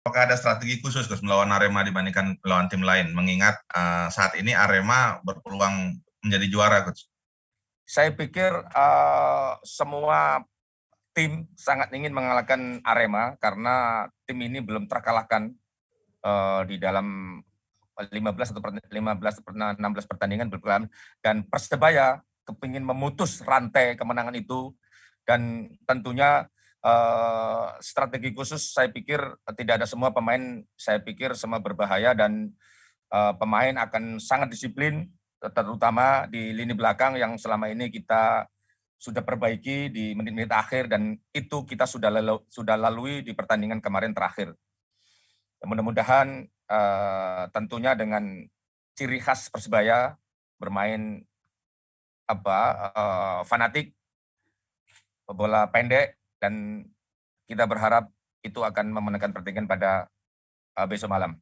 Apakah ada strategi khusus Gus melawan Arema dibandingkan melawan tim lain? Mengingat uh, saat ini Arema berpeluang menjadi juara, Gus. Saya pikir uh, semua tim sangat ingin mengalahkan Arema karena tim ini belum terkalahkan uh, di dalam 15 atau 15 16 pertandingan berpelan dan Persebaya kepingin memutus rantai kemenangan itu dan tentunya Eh, strategi khusus saya pikir tidak ada semua pemain saya pikir semua berbahaya dan uh, pemain akan sangat disiplin terutama di lini belakang yang selama ini kita sudah perbaiki di menit-menit akhir dan itu kita sudah lalu, sudah lalui di pertandingan kemarin terakhir. Ya, mudah-mudahan uh, tentunya dengan ciri khas Persebaya bermain apa uh, fanatik bola pendek dan kita berharap itu akan memenangkan pertandingan pada uh, besok malam